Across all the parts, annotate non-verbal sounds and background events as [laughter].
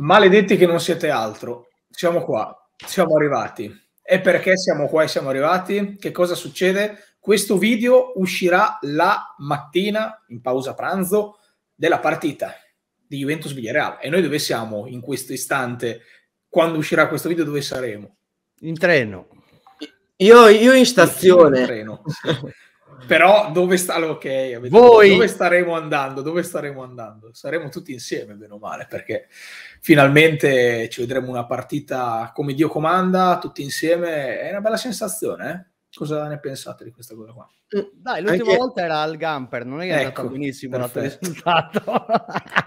Maledetti che non siete altro. Siamo qua, siamo arrivati. E perché siamo qua e siamo arrivati? Che cosa succede? Questo video uscirà la mattina, in pausa pranzo, della partita di Juventus Villarreal. E noi dove siamo in questo istante? Quando uscirà questo video dove saremo? In treno. Io, io in stazione. In treno. [laughs] Però dove sta l'ok? Voi... Dove staremo andando? Dove staremo andando? Saremo tutti insieme, bene o male, perché finalmente ci vedremo una partita come Dio comanda, tutti insieme. È una bella sensazione, eh? Cosa ne pensate di questa cosa qua? Mm, dai, l'ultima Anche... volta era al Gamper, non è che è ecco, benissimo il risultato.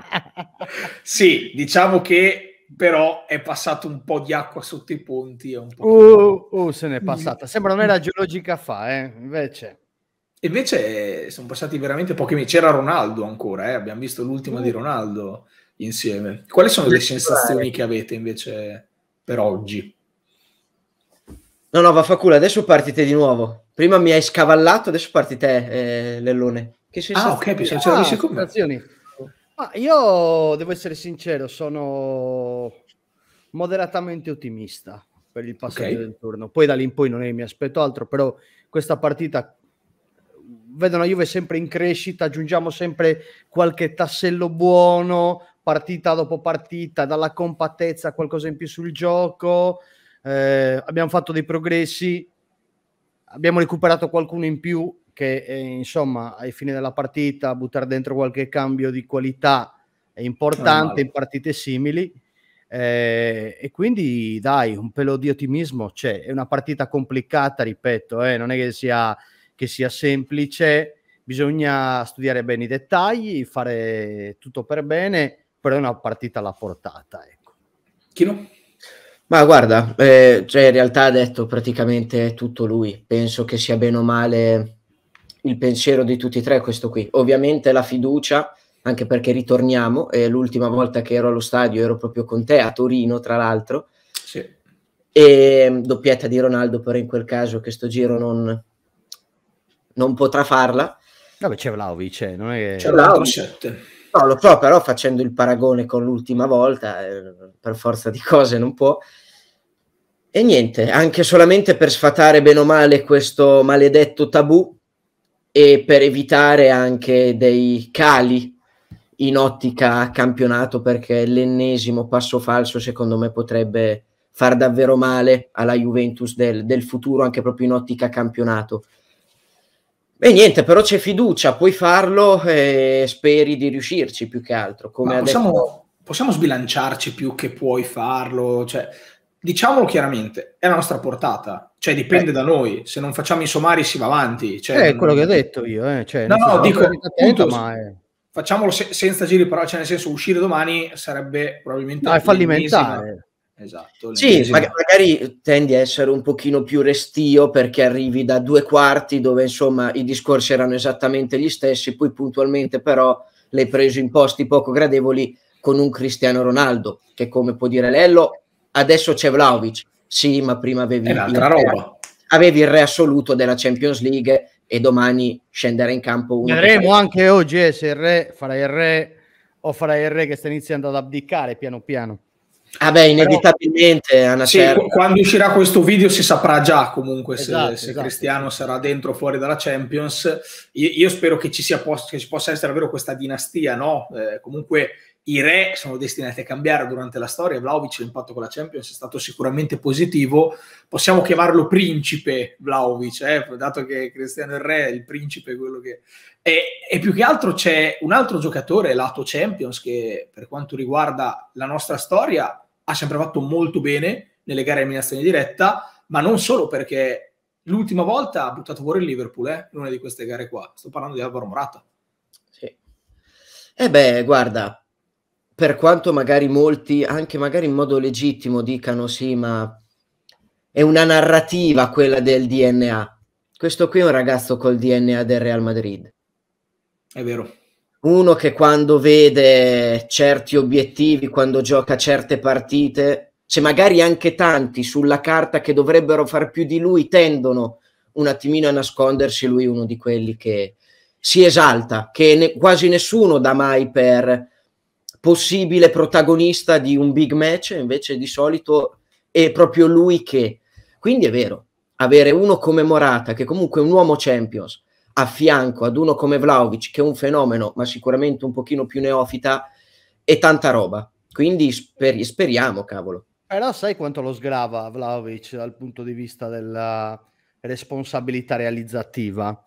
[laughs] sì, diciamo che però è passato un po' di acqua sotto i ponti. E un po' uh, uh, se n'è mm. passata. Sembra non era geologica fa, eh? invece. Invece eh, sono passati veramente pochi mesi. C'era Ronaldo ancora, eh? abbiamo visto l'ultima mm. di Ronaldo insieme. Quali sono le sensazioni che avete invece per oggi? No, no, va fa culo, adesso partite di nuovo. Prima mi hai scavallato, adesso parti te, eh, Lellone. Che sensazioni? Ah, ok, pensavo ce l'avessi ah, con me. Ma io devo essere sincero, sono moderatamente ottimista per il passaggio okay. del turno. Poi da lì in poi non è, mi aspetto altro, però questa partita vedo una Juve sempre in crescita, aggiungiamo sempre qualche tassello buono, partita dopo partita, dalla compattezza qualcosa in più sul gioco, eh, abbiamo fatto dei progressi, abbiamo recuperato qualcuno in più che eh, insomma ai fini della partita buttare dentro qualche cambio di qualità è importante in partite simili. Eh, e quindi dai, un pelo di ottimismo c'è. È una partita complicata, ripeto, eh, non è che sia che sia semplice, bisogna studiare bene i dettagli, fare tutto per bene, però è una partita alla portata. Ecco. Chino? Ma guarda, eh, cioè in realtà ha detto praticamente tutto lui, penso che sia bene o male il pensiero di tutti e tre questo qui. Ovviamente la fiducia, anche perché ritorniamo, eh, l'ultima volta che ero allo stadio ero proprio con te a Torino, tra l'altro. Sì. E mm, doppietta di Ronaldo, però in quel caso che sto giro non, non potrà farla. Vabbè, c'è Vlaovic, eh, non è che... C'è Vlaovic. No, lo so, però facendo il paragone con l'ultima volta, eh, per forza di cose non può. E niente, anche solamente per sfatare bene o male questo maledetto tabù e per evitare anche dei cali in ottica campionato, perché l'ennesimo passo falso secondo me potrebbe far davvero male alla Juventus del, del futuro, anche proprio in ottica campionato Beh, niente, però c'è fiducia, puoi farlo e speri di riuscirci più che altro. Come possiamo, detto... possiamo sbilanciarci più che puoi farlo? Cioè, diciamolo chiaramente, è la nostra portata, cioè dipende eh. da noi, se non facciamo i somari si va avanti. Cioè, eh, è quello che ho detto io, eh. cioè, no, no, dico, appunto, ma è... facciamolo se- senza giri però cioè nel senso uscire domani sarebbe probabilmente... No, è fallimentare. L'ennesima Esatto. Sì, mag- magari tendi a essere un pochino più restio perché arrivi da due quarti dove insomma i discorsi erano esattamente gli stessi, poi puntualmente però l'hai preso in posti poco gradevoli con un Cristiano Ronaldo che come può dire Lello adesso c'è Vlaovic, sì ma prima avevi, il re, avevi il re assoluto della Champions League e domani scenderà in campo uno. Vedremo fa... anche oggi eh, se il re farà il re o farà il re che sta iniziando ad abdicare piano piano. Ah beh, inevitabilmente Però, una sì, certa... quando uscirà questo video si saprà già comunque se, esatto, se esatto. Cristiano sarà dentro o fuori dalla Champions. Io, io spero che ci, sia, poss- che ci possa essere davvero questa dinastia, no? Eh, comunque i re sono destinati a cambiare durante la storia. Vlaovic, l'impatto con la Champions è stato sicuramente positivo. Possiamo chiamarlo principe Vlaovic, eh? dato che Cristiano è il re, il principe è quello che... E, e, più che altro c'è un altro giocatore lato Champions che per quanto riguarda la nostra storia ha sempre fatto molto bene nelle gare a eliminazione diretta, ma non solo perché l'ultima volta ha buttato fuori il Liverpool eh, in una di queste gare qua. Sto parlando di Alvaro Morata. Sì. Eh beh, guarda, per quanto magari molti, anche magari in modo legittimo, dicano sì, ma è una narrativa quella del DNA. Questo qui è un ragazzo col DNA del Real Madrid. È vero uno che quando vede certi obiettivi, quando gioca certe partite, se magari anche tanti sulla carta che dovrebbero far più di lui tendono un attimino a nascondersi, lui è uno di quelli che si esalta, che ne- quasi nessuno dà mai per possibile protagonista di un big match, invece di solito è proprio lui che... Quindi è vero, avere uno come Morata, che comunque è un uomo Champions, a fianco ad uno come Vlaovic, che è un fenomeno, ma sicuramente un pochino più neofita, e tanta roba. Quindi sper- speriamo, cavolo. Però sai quanto lo sgrava Vlaovic dal punto di vista della responsabilità realizzativa?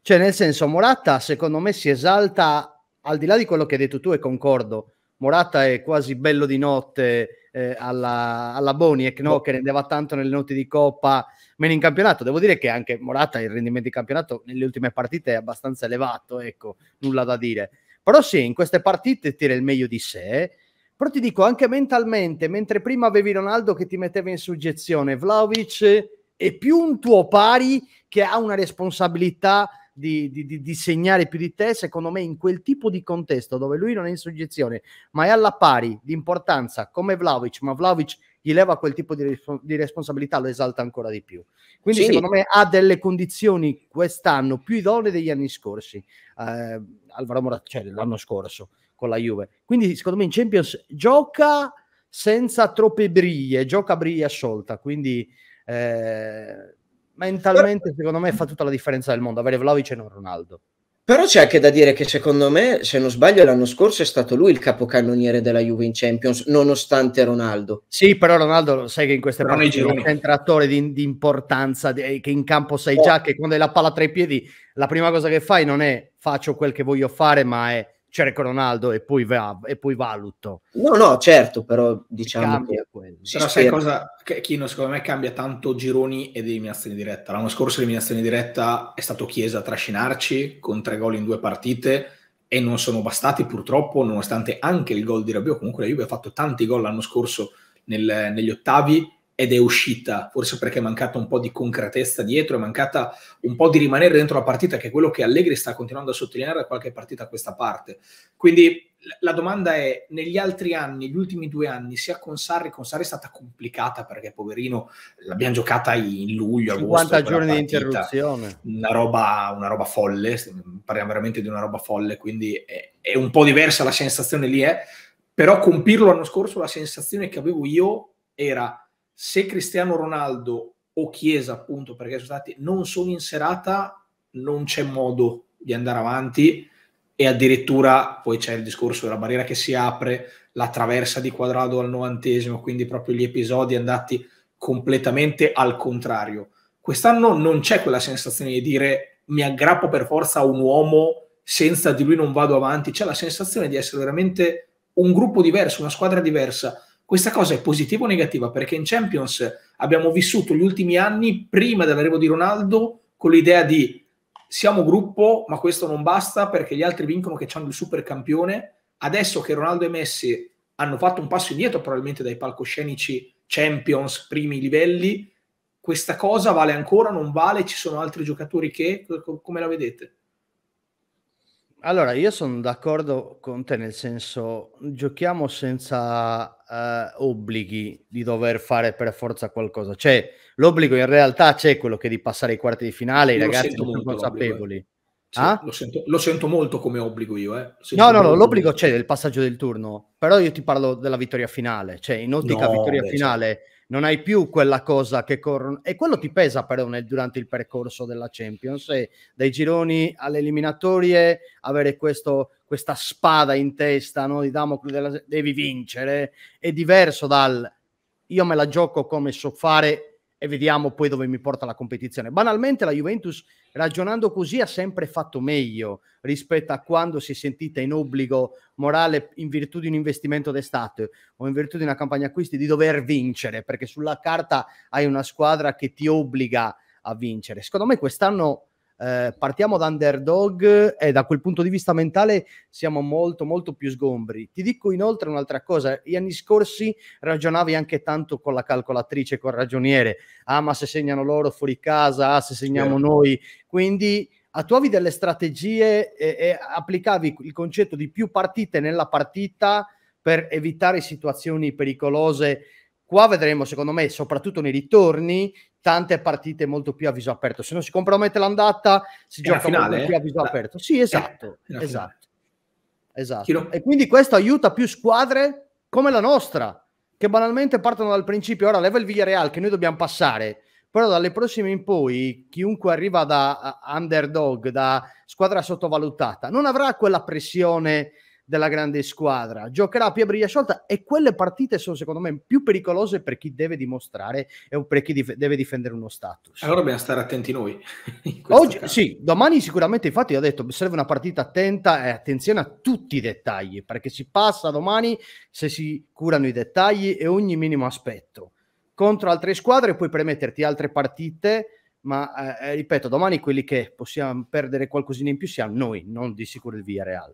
Cioè, nel senso, Morata secondo me si esalta, al di là di quello che hai detto tu e concordo, Morata è quasi bello di notte eh, alla, alla Boniek, no? che rendeva tanto nelle notti di Coppa meno in campionato. Devo dire che anche Morata il rendimento di campionato nelle ultime partite è abbastanza elevato, ecco, nulla da dire. Però sì, in queste partite tira il meglio di sé. Però ti dico anche mentalmente, mentre prima avevi Ronaldo che ti metteva in suggezione, Vlaovic è più un tuo pari che ha una responsabilità di, di, di, segnare più di te, secondo me in quel tipo di contesto dove lui non è in soggezione, ma è alla pari di importanza come Vlaovic, ma Vlaovic gli leva quel tipo di, di responsabilità, lo esalta ancora di più. Quindi sì. secondo me ha delle condizioni quest'anno più idonee degli anni scorsi, eh, Alvaro Moracelli cioè, l'anno scorso con la Juve. Quindi secondo me in Champions gioca senza troppe briglie, gioca a briglia sciolta, quindi eh, mentalmente secondo me fa tutta la differenza del mondo avere Vlaovic e non Ronaldo. Però c'è anche da dire che secondo me, se non sbaglio, l'anno scorso è stato lui il capocannoniere della Juve in Champions, nonostante Ronaldo. Sì, però Ronaldo sai che in queste però partite è un centratore di, di, importanza, di, eh, che in campo sai oh. già che quando hai la palla tra i piedi, la prima cosa che fai non è faccio quel che voglio fare, ma è cerco Ronaldo e poi, va, e poi valuto. No, no, certo, però diciamo cambia che... Quello. Però sai cosa, Chino, secondo me cambia tanto gironi ed eliminazione diretta. L'anno scorso l'eliminazione diretta è stato Chiesa a trascinarci con tre gol in due partite e non sono bastati purtroppo, nonostante anche il gol di Rabiot, comunque la Juve ha fatto tanti gol l'anno scorso nel, negli ottavi ed è uscita, forse perché è mancata un po' di concretezza dietro, è mancata un po' di rimanere dentro la partita, che è quello che Allegri sta continuando a sottolineare da qualche partita a questa parte. Quindi la domanda è, negli altri anni, gli ultimi due anni, sia con Sarri, con Sarri è stata complicata perché poverino l'abbiamo giocata in luglio, 50 agosto, giorni di interruzione. Una roba, una roba folle, parliamo veramente di una roba folle, quindi è, è un po' diversa la sensazione lì, è, eh? però con Pirlo l'anno scorso la sensazione che avevo io era se Cristiano Ronaldo o Chiesa, appunto, perché sono stati, non sono in serata, non c'è modo di andare avanti e addirittura poi c'è il discorso della barriera che si apre, la traversa di quadrado al novantesimo, quindi proprio gli episodi andati completamente al contrario. Quest'anno non c'è quella sensazione di dire mi aggrappo per forza a un uomo, senza di lui non vado avanti, c'è la sensazione di essere veramente un gruppo diverso, una squadra diversa questa cosa è positiva o negativa? Perché in Champions abbiamo vissuto gli ultimi anni prima dell'arrivo di Ronaldo con l'idea di siamo gruppo, ma questo non basta perché gli altri vincono che hanno il super campione. Adesso che Ronaldo e Messi hanno fatto un passo indietro probabilmente dai palcoscenici Champions, primi livelli, questa cosa vale ancora, non vale? Ci sono altri giocatori che? Come la vedete? Allora, io sono d'accordo con te nel senso, giochiamo senza eh, obblighi di dover fare per forza qualcosa. Cioè, l'obbligo in realtà c'è quello che di passare ai quarti di finale, i ragazzi sono eh. consapevoli. Sì, ah? lo, sento, lo, sento, molto come obbligo io. Eh. No, no, no, l'obbligo c'è del passaggio del turno, però io ti parlo della vittoria finale, cioè in ottica no, vittoria beh, finale, certo non hai più quella cosa che corrono e quello ti pesa però nel, durante il percorso della Champions e dai gironi alle eliminatorie avere questo, questa spada in testa no, di Damocle della, devi vincere è diverso dal io me la gioco come so fare e vediamo poi dove mi porta la competizione. Banalmente la Juventus ragionando così ha sempre fatto meglio rispetto a quando si è sentita in obbligo morale in virtù di un investimento d'estate o in virtù di una campagna acquisti di dover vincere, perché sulla carta hai una squadra che ti obbliga a vincere. Secondo me quest'anno eh, partiamo da underdog e da quel punto di vista mentale siamo molto molto più sgombri. Ti dico inoltre un'altra cosa, gli anni scorsi ragionavi anche tanto con la calcolatrice, con il ragioniere, ah ma se segnano loro fuori casa, ah se segniamo certo. noi, quindi attuavi delle strategie e, e applicavi il concetto di più partite nella partita per evitare situazioni pericolose qua vedremo, secondo me, soprattutto nei ritorni, tante partite molto più a viso aperto. Se non si compromette l'andata, si e gioca finale, molto più a viso eh? aperto. Sì, esatto, eh, esatto. esatto. Chilo. E quindi questo aiuta più squadre come la nostra, che banalmente partono dal principio, ora level Villarreal che noi dobbiamo passare, però dalle prossime in poi chiunque arriva da underdog, da squadra sottovalutata, non avrà quella pressione della grande squadra. Giocherà a Pia sciolta e quelle partite sono secondo me più pericolose per chi deve dimostrare e per chi dif- deve difendere uno status. Allora dobbiamo stare attenti noi. [laughs] Oggi, sì, domani sicuramente, infatti ho detto, serve una partita attenta e attenzione a tutti i dettagli, perché si passa domani se si curano i dettagli e ogni minimo aspetto. Contro altre squadre puoi premetterti altre partite ma eh, eh ripeto, domani quelli che possiamo perdere qualcosina in più siamo noi, non di sicuro il Via Real.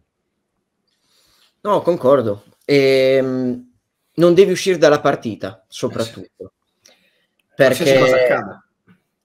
No, concordo. Ehm, non devi uscire dalla partita, soprattutto. Perché qualsiasi cosa, accada.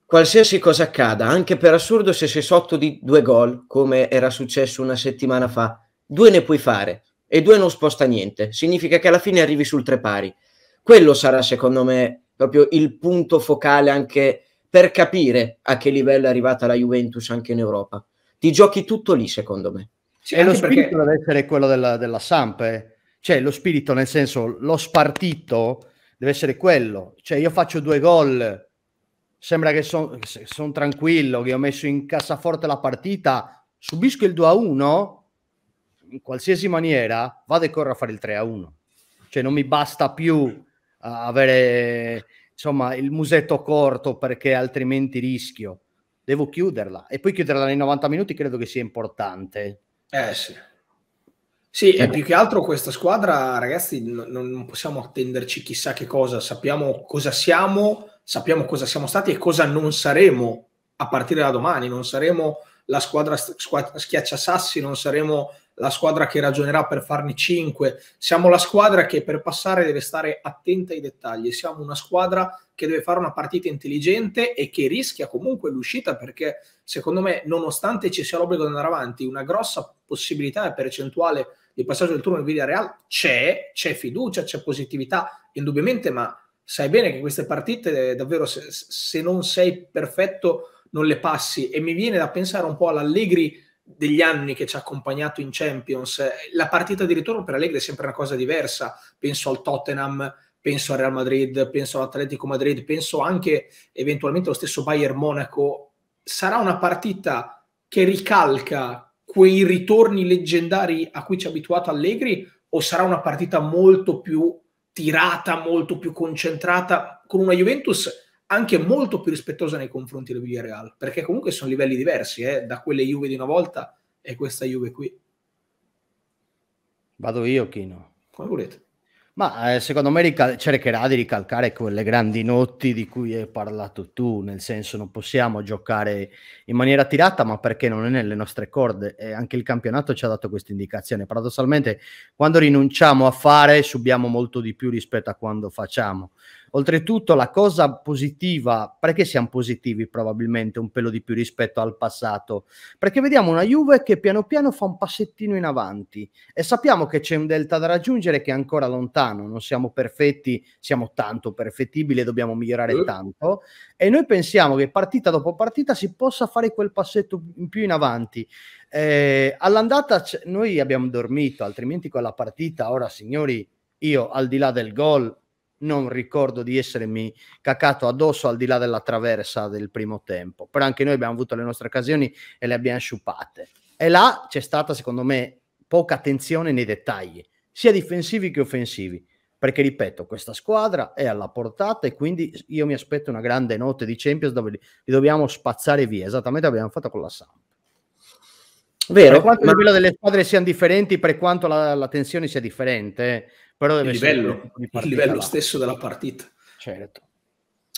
qualsiasi cosa accada, anche per assurdo se sei sotto di due gol, come era successo una settimana fa, due ne puoi fare e due non sposta niente. Significa che alla fine arrivi sul tre pari. Quello sarà, secondo me, proprio il punto focale anche per capire a che livello è arrivata la Juventus anche in Europa. Ti giochi tutto lì, secondo me. Sì, e lo spirito perché... deve essere quello della, della Samp, eh? cioè lo spirito nel senso, lo spartito deve essere quello, cioè io faccio due gol, sembra che sono son tranquillo, che ho messo in cassaforte la partita, subisco il 2 a 1, in qualsiasi maniera vado e corro a fare il 3 a 1, cioè non mi basta più avere insomma il musetto corto perché altrimenti rischio devo chiuderla e poi chiuderla nei 90 minuti credo che sia importante eh sì. Sì, e più che altro questa squadra, ragazzi, non, non possiamo attenderci chissà che cosa, sappiamo cosa siamo, sappiamo cosa siamo stati e cosa non saremo a partire da domani, non saremo la squadra schiacciasassi, non saremo la squadra che ragionerà per farne 5, siamo la squadra che per passare deve stare attenta ai dettagli, siamo una squadra che deve fare una partita intelligente e che rischia comunque l'uscita perché secondo me nonostante ci sia l'obbligo di andare avanti una grossa possibilità e percentuale di passaggio del turno di Villa Real c'è, c'è fiducia, c'è positività indubbiamente ma sai bene che queste partite eh, davvero se, se non sei perfetto non le passi e mi viene da pensare un po' all'Allegri degli anni che ci ha accompagnato in Champions. La partita di ritorno per Allegri è sempre una cosa diversa. Penso al Tottenham penso al Real Madrid, penso all'Atletico Madrid, penso anche eventualmente allo stesso Bayern Monaco, sarà una partita che ricalca quei ritorni leggendari a cui ci ha abituato Allegri o sarà una partita molto più tirata, molto più concentrata con una Juventus anche molto più rispettosa nei confronti del Villarreal, perché comunque sono livelli diversi, eh, da quelle Juve di una volta e questa Juve qui. Vado io, Kino. Come volete. Ma eh, secondo me rical- cercherà di ricalcare quelle grandi notti di cui hai parlato tu, nel senso non possiamo giocare in maniera tirata, ma perché non è nelle nostre corde e anche il campionato ci ha dato questa indicazione. Paradossalmente, quando rinunciamo a fare, subiamo molto di più rispetto a quando facciamo. Oltretutto la cosa positiva, perché siamo positivi probabilmente un pelo di più rispetto al passato? Perché vediamo una Juve che piano piano fa un passettino in avanti e sappiamo che c'è un delta da raggiungere che è ancora lontano, non siamo perfetti, siamo tanto perfettibili e dobbiamo migliorare tanto e noi pensiamo che partita dopo partita si possa fare quel passetto in più in avanti. Eh, all'andata c- noi abbiamo dormito, altrimenti quella partita, ora signori, io al di là del gol non ricordo di essermi cacato addosso al di là della traversa del primo tempo, però anche noi abbiamo avuto le nostre occasioni e le abbiamo sciupate. E là c'è stata, secondo me, poca attenzione nei dettagli, sia difensivi che offensivi, perché ripeto, questa squadra è alla portata e quindi io mi aspetto una grande notte di Champions dove li dobbiamo spazzare via, esattamente abbiamo fatto con la Samp. Vero, per eh, quanto ma... il livello delle squadre siano differenti, per quanto la, la tensione sia differente, eh? Però deve il livello, il livello stesso della partita. Certo.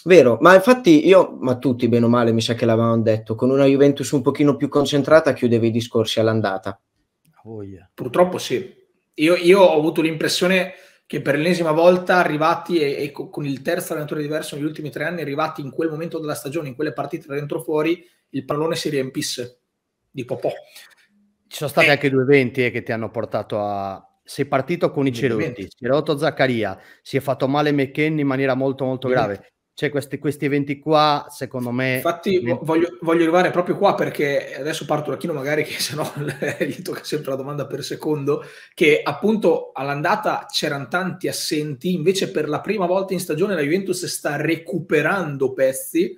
Vero, ma infatti io, ma tutti bene o male mi sa che l'avevamo detto, con una Juventus un pochino più concentrata chiudeva i discorsi all'andata. Oh yeah. Purtroppo sì. Io, io, ho avuto l'impressione che per l'ennesima volta arrivati e, e, con il terzo allenatore diverso negli ultimi tre anni, arrivati in quel momento della stagione, in quelle partite dentro fuori, il pallone si riempisse di popò. Ci sono stati eh. anche due eventi eh, che ti hanno portato a, sei partito con i cerotti, si è rotto Zaccaria, si è fatto male McKenny in maniera molto molto grave. Cioè questi, questi eventi qua, secondo me... Infatti voglio, voglio, arrivare proprio qua perché adesso parto da Chino magari che se no [laughs] gli tocca sempre la domanda per secondo, che appunto all'andata c'erano tanti assenti, invece per la prima volta in stagione la Juventus sta recuperando pezzi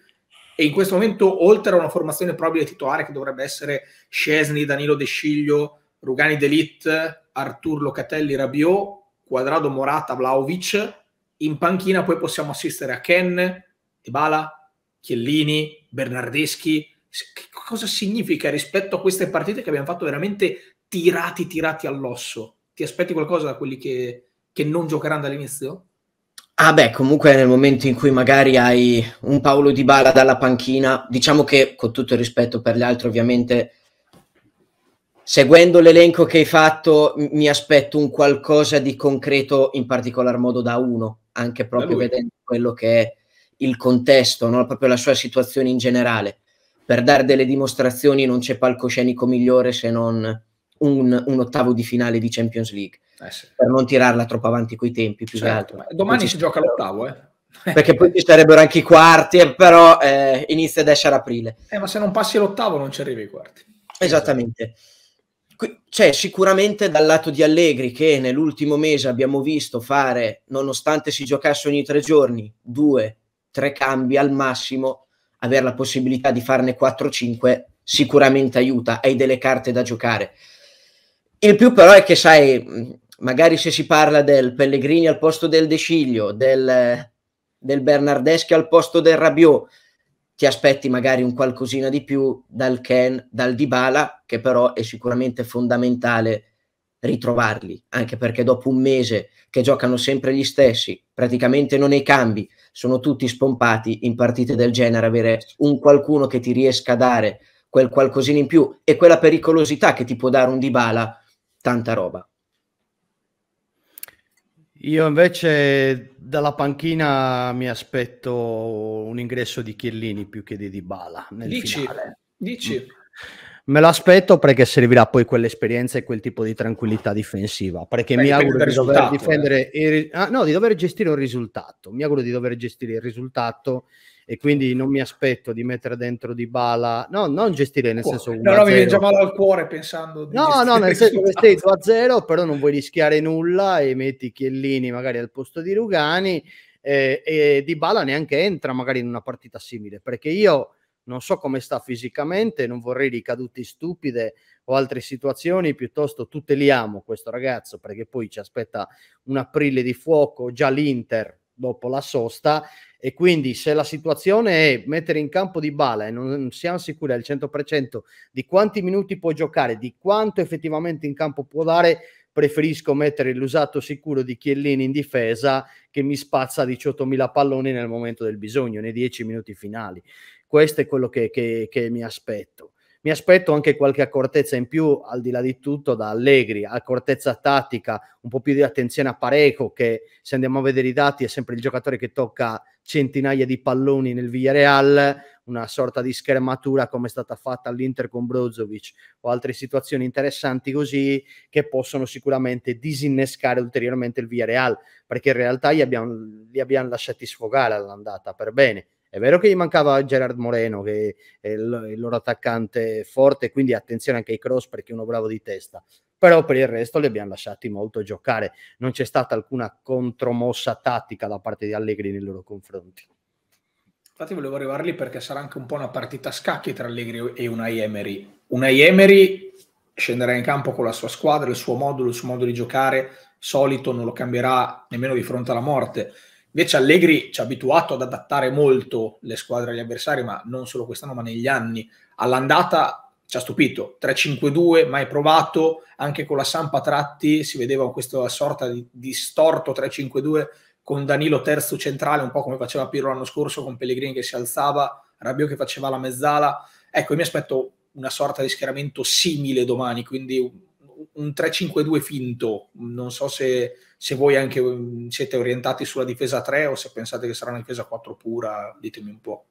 e in questo momento oltre a una formazione probabile titolare che dovrebbe essere Scesni, Danilo De Sciglio, Rugani D'Elite, Artur Locatelli Rabiot, Quadrado Morata Vlaovic, in panchina poi possiamo assistere a Ken, Ebala, Chiellini, Bernardeschi. Che cosa significa rispetto a queste partite che abbiamo fatto veramente tirati, tirati all'osso? Ti aspetti qualcosa da quelli che, che non giocheranno dall'inizio? Ah beh, comunque nel momento in cui magari hai un Paolo Di Bala dalla panchina, diciamo che con tutto il rispetto per gli altri ovviamente seguendo l'elenco che hai fatto, mi aspetto un qualcosa di concreto, in particolar modo da uno, anche proprio vedendo quello che è il contesto, no? proprio la sua situazione in generale. Per dare delle dimostrazioni non c'è palcoscenico migliore se non un, un ottavo di finale di Champions League. Eh sì. Per non tirarla troppo avanti coi tempi, più certo. che altro. Domani si gioca l'ottavo, eh? [laughs] perché poi ci sarebbero anche i quarti, eh, però eh, inizia ad essere aprile. Eh, ma se non passi l'ottavo non ci arrivi ai quarti. Esattamente. Esatto. C'è cioè, sicuramente dal lato di Allegri che nell'ultimo mese abbiamo visto fare, nonostante si giocasse ogni tre giorni, due, tre cambi al massimo, avere la possibilità di farne 4-5 sicuramente aiuta, hai delle carte da giocare. Il più però è che sai, magari se si parla del Pellegrini al posto del De Sciglio, del, del Bernardeschi al posto del Rabiot, ti aspetti magari un qualcosina di più dal Ken, dal Dybala, che però è sicuramente fondamentale ritrovarli, anche perché dopo un mese che giocano sempre gli stessi, praticamente non hai cambi, sono tutti spompati in partite del genere, avere un qualcuno che ti riesca a dare quel qualcosina in più e quella pericolosità che ti può dare un Dybala, tanta roba. Io invece dalla panchina mi aspetto un ingresso di Chiellini più che di Dybala nel dici, finale. Dici. Mm. Me lo aspetto perché servirà poi quell'esperienza e quel tipo di tranquillità difensiva, perché Beh, mi auguro di dover eh. difendere eh. il, ah, no, di dover gestire un risultato. Mi auguro di dover gestire il risultato e quindi non mi aspetto di mettere dentro di bala, no, non gestire nel senso... No, però mi viene già male al cuore pensando... Di no, no, nel senso [laughs] che stai 2 a 0, però non vuoi rischiare nulla e metti Chiellini magari al posto di Rugani eh, e di bala neanche entra magari in una partita simile, perché io non so come sta fisicamente, non vorrei ricadute stupide o altre situazioni, piuttosto tuteliamo questo ragazzo perché poi ci aspetta un aprile di fuoco, già l'Inter dopo la sosta e quindi se la situazione è mettere in campo di bala e non siamo sicuri al 100% di quanti minuti può giocare, di quanto effettivamente in campo può dare, preferisco mettere l'usato sicuro di Chiellini in difesa che mi spazza 18.000 palloni nel momento del bisogno, nei 10 minuti finali. Questo è quello che, che, che mi aspetto. Mi aspetto anche qualche accortezza in più, al di là di tutto, da Allegri, accortezza tattica, un po' più di attenzione a Pareco, che se andiamo a vedere i dati è sempre il giocatore che tocca centinaia di palloni nel Villarreal, una sorta di schermatura come è stata fatta all'Inter con Brozovic o altre situazioni interessanti così che possono sicuramente disinnescare ulteriormente il Villarreal perché in realtà li abbiamo, li abbiamo lasciati sfogare all'andata per bene è vero che gli mancava Gerard Moreno, che è il, il loro attaccante forte, quindi attenzione anche ai cross perché è uno bravo di testa. Però per il resto li abbiamo lasciati molto giocare. Non c'è stata alcuna contromossa tattica da parte di Allegri nei loro confronti. Infatti volevo arrivarli perché sarà anche un po' una partita a scacchi tra Allegri e una Emery. Una Emery scenderà in campo con la sua squadra, il suo modulo, il suo modo di giocare solito, non lo cambierà nemmeno di fronte alla morte. Invece Allegri ci ha abituato ad adattare molto le squadre agli avversari, ma non solo quest'anno, ma negli anni. All'andata ci ha stupito, 3-5-2, mai provato, anche con la Sampa tratti si vedeva questa sorta di distorto 3-5-2 con Danilo terzo centrale, un po' come faceva Pirlo l'anno scorso, con Pellegrini che si alzava, Rabiot che faceva la mezzala. Ecco, io mi aspetto una sorta di schieramento simile domani, quindi un 3-5-2 finto, non so se, se, voi anche mm, siete orientati sulla difesa 3 o se pensate che sarà una difesa 4 pura, ditemi un po'.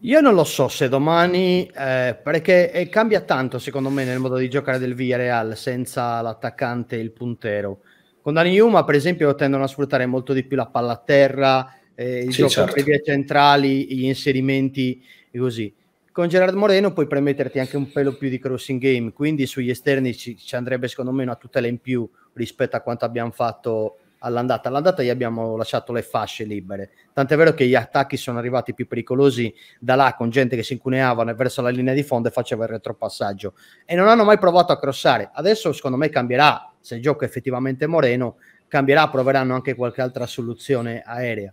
Io non lo so se domani, eh, perché eh, cambia tanto secondo me nel modo di giocare del Villarreal senza l'attaccante e il puntero. Con Dani Yuma, per esempio, tendono a sfruttare molto di più la palla a terra, eh, il sì, gioco certo. per vie centrali, gli inserimenti e così. Con Gerard Moreno puoi permetterti anche un pelo più di crossing game, quindi sugli esterni ci, ci andrebbe secondo me una tutela in più rispetto a quanto abbiamo fatto all'andata. All'andata gli abbiamo lasciato le fasce libere. Tant'è vero che gli attacchi sono arrivati più pericolosi da là con gente che si incuneava verso la linea di fondo e faceva il retropassaggio. E non hanno mai provato a crossare. Adesso secondo me cambierà, se gioca effettivamente Moreno, cambierà, proveranno anche qualche altra soluzione aerea.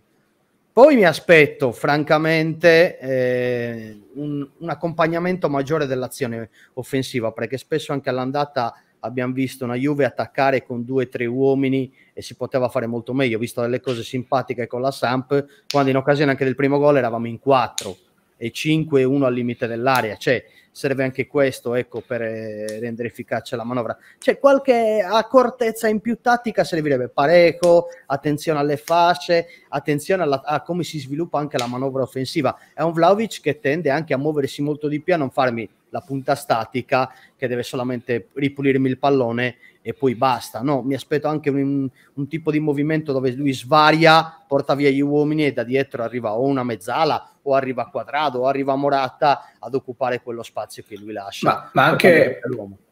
Poi mi aspetto, francamente, eh, un, un, accompagnamento maggiore dell'azione offensiva, perché spesso anche all'andata abbiamo visto una Juve attaccare con due o tre uomini e si poteva fare molto meglio. Ho visto delle cose simpatiche con la Samp, quando in occasione anche del primo gol eravamo in quattro e cinque e uno al limite dell'area. Cioè, serve anche questo ecco, per eh, rendere efficace la manovra. C'è qualche accortezza in più tattica, servirebbe parecchio, attenzione alle fasce, attenzione alla, a come si sviluppa anche la manovra offensiva. È un Vlaovic che tende anche a muoversi molto di più, a non farmi la punta statica che deve solamente ripulirmi il pallone e poi basta. No, mi aspetto anche un, un tipo di movimento dove lui svaria, porta via gli uomini e da dietro arriva o una mezzala o arriva Quadrado o arriva Moratta ad occupare quello spazio che lui lascia. Ma, ma anche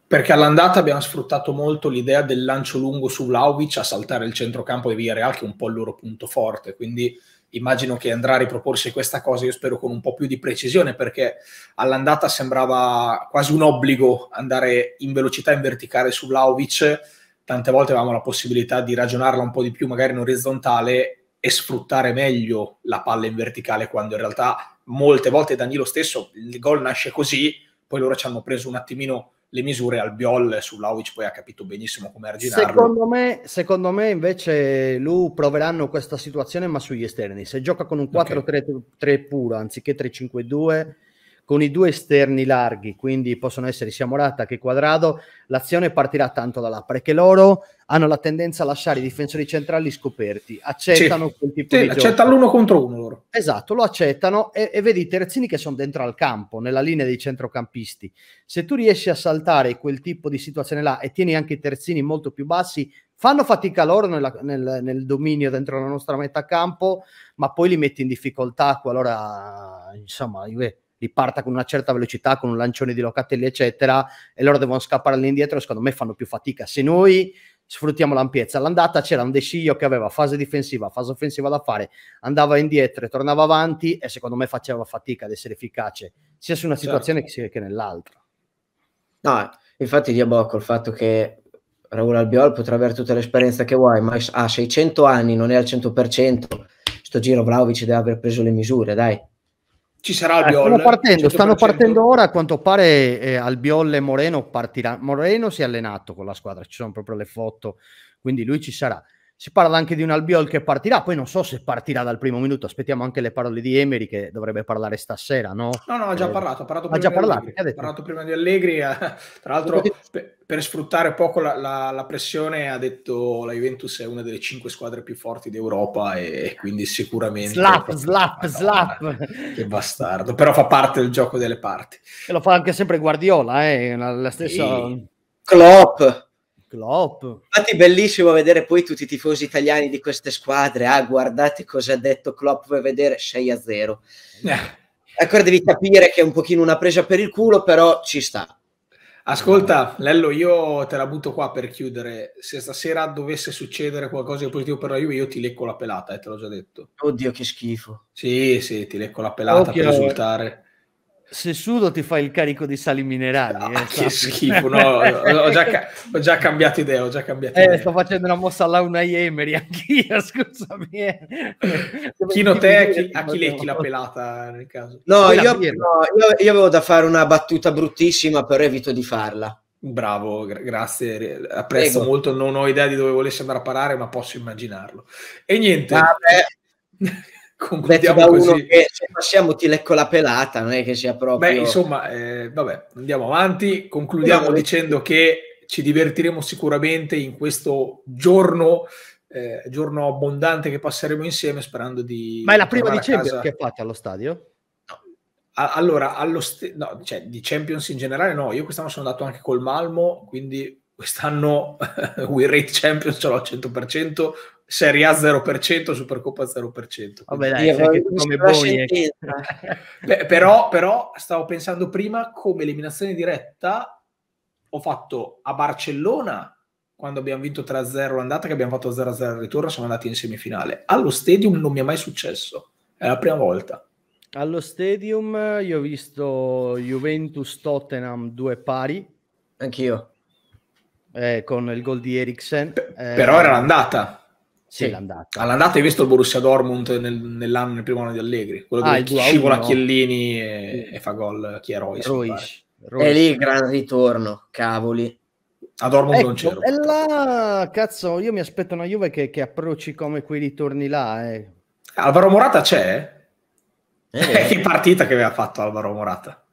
perché all'andata abbiamo sfruttato molto l'idea del lancio lungo su Vlaovic a saltare il centrocampo di Villarreal, che è un po' il loro punto forte, quindi immagino che andrà a riproporsi questa cosa, io spero con un po' più di precisione, perché all'andata sembrava quasi un obbligo andare in velocità, in verticale su Vlaovic, tante volte avevamo la possibilità di ragionarla un po' di più, magari in orizzontale, e sfruttare meglio la palla in verticale quando in realtà molte volte Danilo stesso il gol nasce così, poi loro ci hanno preso un attimino le misure al Biol su sull'Auic poi ha capito benissimo come arginarlo. Secondo me, secondo me invece lui proveranno questa situazione ma sugli esterni. Se gioca con un 4-3-3 okay. puro anziché 3-5-2 con i due esterni larghi, quindi possono essere sia Morata che Quadrado, l'azione partirà tanto da là, perché loro hanno la tendenza a lasciare i difensori centrali scoperti, accettano sì. quel tipo sì, di accettano l'uno contro uno loro. Esatto, lo accettano e, e vedi i terzini che sono dentro al campo, nella linea dei centrocampisti. Se tu riesci a saltare quel tipo di situazione là e tieni anche i terzini molto più bassi, fanno fatica loro nella, nel, nel, dominio dentro la nostra metà campo, ma poi li metti in difficoltà qualora, insomma, li parta con una certa velocità, con un lancione di Locatelli, eccetera, e loro devono scappare all'indietro, secondo me fanno più fatica. Se noi sfruttiamo l'ampiezza. All'andata c'era un Desio che aveva fase difensiva, fase offensiva da fare, andava indietro e tornava avanti e secondo me faceva fatica ad essere efficace sia su una certo. situazione certo. che, nell'altra. No, infatti dia bocco il fatto che Raul Albiol potrà avere tutta l'esperienza che vuoi, ma ha 600 anni, non è al 100%, sto giro Vlaovic deve aver preso le misure, dai. Ci sarà Albiol. Eh, stanno partendo, certo stanno partendo ora, a quanto pare eh, Albiol e Moreno partiranno. Moreno si è allenato con la squadra, ci sono proprio le foto, quindi lui ci sarà. Si parla anche di un Albiol che partirà, poi non so se partirà dal primo minuto, aspettiamo anche le parole di Emery che dovrebbe parlare stasera, no? No, no, ha già eh, parlato, ha parlato prima, ha parlato, Allegri, ha parlato prima di Allegri, eh, [laughs] tra l'altro per, per sfruttare poco la, la, la, pressione ha detto la Juventus è una delle cinque squadre più forti d'Europa e quindi sicuramente... Slap, slap, slap! Che bastardo, però fa parte del gioco delle parti. E lo fa anche sempre Guardiola, eh, la stessa... Sì. Klopp! Klopp. Infatti bellissimo vedere poi tutti i tifosi italiani di queste squadre, ah guardate cosa ha detto Klopp, per vedere 6 a 0. Ancora eh. ecco, devi capire che è un pochino una presa per il culo, però ci sta. Ascolta, Lello, io te la butto qua per chiudere. Se stasera dovesse succedere qualcosa di positivo per la Juve, io ti lecco la pelata, eh, te l'ho già detto. Oddio, che schifo. Sì, sì, ti lecco la pelata okay. per risultare se sudo ti fai il carico di sali minerali. Ah, eh, che schifo, no, ho, già ho, già cambiato idea, ho già cambiato eh, idea. Sto facendo una mossa alla una Emery [laughs] anch'io, scusami. Eh. Chino te, a chi lecchi la pelata nel caso? No, io, no io, io, avevo da fare una battuta bruttissima, però evito di farla. Bravo, gra- grazie, apprezzo Prego. molto, non ho idea di dove volessi andare a parare, ma posso immaginarlo. E niente. Vabbè. [laughs] concludiamo così. che se passiamo ti lecco la pelata, non è che sia proprio... Beh, insomma, eh, vabbè, andiamo avanti, concludiamo andiamo dicendo che ci divertiremo sicuramente in questo giorno, eh, giorno abbondante che passeremo insieme sperando di... Ma è la prima di Champions casa... che fate allo stadio? No. Allora, allo st- no, cioè, di Champions in generale no, io quest'anno sono andato anche col Malmo, quindi quest'anno [laughs] win rate champions ce l'ho al 100%, Serie A 0%, Supercoppa 0%. Vabbè dai, dai come voi. Ecco. [laughs] Beh, però, però stavo pensando prima come eliminazione diretta ho fatto a Barcellona quando abbiamo vinto 3-0 l'andata, che abbiamo fatto 0-0 al ritorno, siamo andati in semifinale. Allo stadium non mi è mai successo, è la prima volta. Allo stadium io ho visto Juventus Tottenham due pari. Anch'io eh, con il gol di Eriksen. P- eh, però era l'andata. Sì, sì, l'andata. All'andata hai visto il Borussia Dortmund nel, nell'anno, nel primo anno di Allegri, quello ah, dove scivola Chiellini e, e, fa gol chi è Royce. Royce. Royce. E lì il gran ritorno, cavoli. A Dortmund ecco, non c'ero. E là, cazzo, io mi aspetto una Juve che, che approcci come quei ritorni là. Eh. Alvaro Morata c'è? Eh? Eh. [laughs] che partita che aveva fatto Alvaro Morata.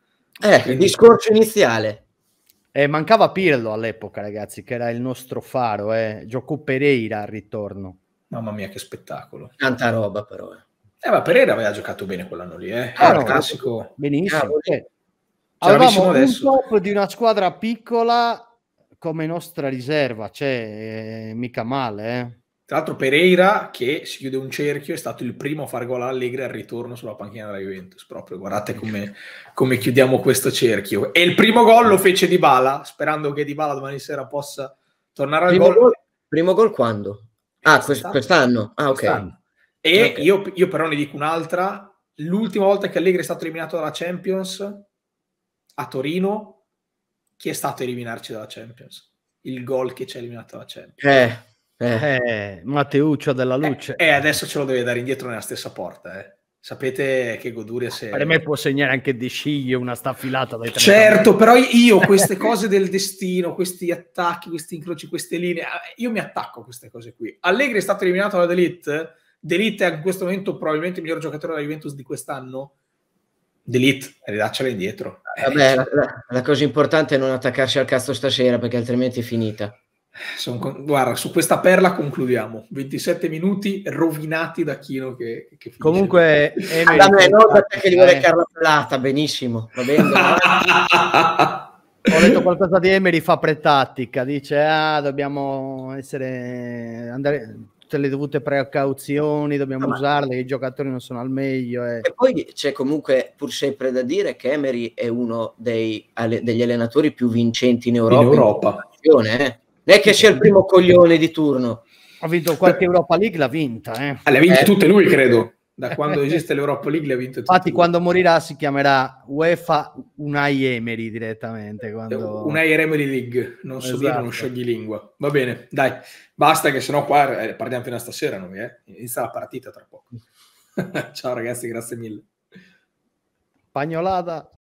Eh, Quindi... il discorso iniziale. Eh, mancava Pirlo all'epoca, ragazzi, che era il nostro faro. Eh. Giocò Pereira al ritorno. Mamma mia, che spettacolo! Tanta roba, però. Eh, eh ma Pereira aveva giocato bene quell'anno lì, eh. Ah, no, classico. Benissimo. Ah, eh. Avevamo adesso. un top di una squadra piccola come nostra riserva, cioè, eh, mica male, eh. Tra l'altro Pereira, che si chiude un cerchio, è stato il primo a far gol Allegri al ritorno sulla panchina della Juventus. Proprio guardate come, come chiudiamo questo cerchio. E il primo gol lo fece Di Bala, sperando che Di Bala domani sera possa tornare al primo gol. gol. Primo gol quando? Ah, eh, quest'anno. quest'anno. Ah, ok. Quest'anno. E okay. Io, io però ne dico un'altra. L'ultima volta che Allegri è stato eliminato dalla Champions a Torino, chi è stato a eliminarci dalla Champions? Il gol che ci ha eliminato dalla Champions. Eh eh, eh Matteuccio della eh, luce. E eh, eh, adesso ce lo deve dare indietro nella stessa porta, eh. Sapete che Goduria se... Per me può segnare anche De Sciglio una staffilata dai Certo, però io [laughs] queste cose del destino, questi attacchi, questi incroci, queste linee, ah, io mi attacco a queste cose qui. Allegri è stato eliminato dalla Delete. Delete è in questo momento probabilmente il miglior giocatore della Juventus di quest'anno. Delete, ridaccela indietro. Vabbè, la, la, la, cosa importante è non attaccarsi al cazzo stasera perché altrimenti è finita. Con... Guarda, su questa perla concludiamo. 27 minuti rovinati da Chino che, che Comunque, è ah, me, no, perché gli vuole eh. carrollata, benissimo. Va bene. [laughs] Ho letto qualcosa di Emery, fa pretattica, dice ah, dobbiamo essere... andare tutte le dovute precauzioni, dobbiamo ah, usarle, ma... i giocatori non sono al meglio. E... Eh. e, poi c'è comunque pur sempre da dire che Emery è uno dei, degli allenatori più vincenti in Europa. In Europa. In eh? è che c'è il primo coglione di turno. Ha vinto qualche Europa League, l'ha vinta. Eh. Ah, le ha vinte eh. tutte lui, credo. Da quando esiste l'Europa League le ha vinte tutte. Infatti, lui. quando morirà si chiamerà UEFA Unai Emery direttamente. Quando... Unai Emery League, non esatto. so dire, non sciogli lingua. Va bene, dai, basta che sennò qua eh, parliamo fino a stasera noi, eh. Inizia la partita tra poco. [laughs] Ciao ragazzi, grazie mille. Pagnolata.